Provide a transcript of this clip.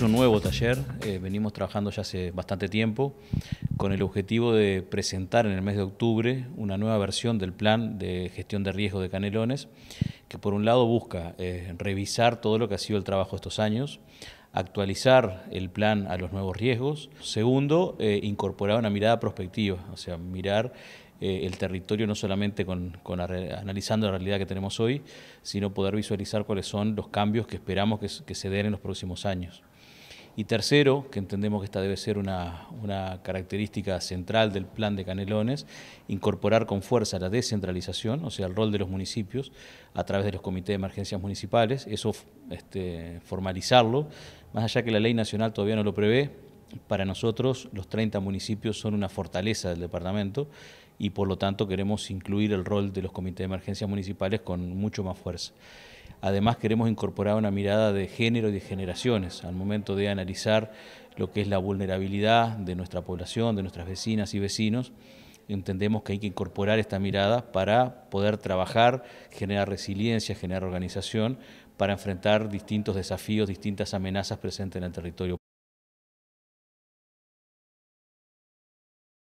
es un nuevo taller, eh, venimos trabajando ya hace bastante tiempo con el objetivo de presentar en el mes de octubre una nueva versión del plan de gestión de riesgo de canelones, que por un lado busca eh, revisar todo lo que ha sido el trabajo estos años, actualizar el plan a los nuevos riesgos, segundo, eh, incorporar una mirada prospectiva, o sea, mirar el territorio no solamente con, analizando la realidad que tenemos hoy, sino poder visualizar cuáles son los cambios que esperamos que se den en los próximos años. Y tercero, que entendemos que esta debe ser una, característica central del plan de Canelones, incorporar con fuerza la descentralización, o sea, el rol de los municipios a través de los comités de emergencias municipales, eso este, formalizarlo, más allá que la ley nacional todavía no lo prevé, para nosotros los 30 municipios son una fortaleza del departamento y por lo tanto queremos incluir el rol de los comités de emergencias municipales con mucho más fuerza. Además queremos incorporar una mirada de género y de generaciones al momento de analizar lo que es la vulnerabilidad de nuestra población, de nuestras vecinas y vecinos. Entendemos que hay que incorporar esta mirada para poder trabajar, generar resiliencia, generar organización, para enfrentar distintos desafíos, distintas amenazas presentes en el territorio.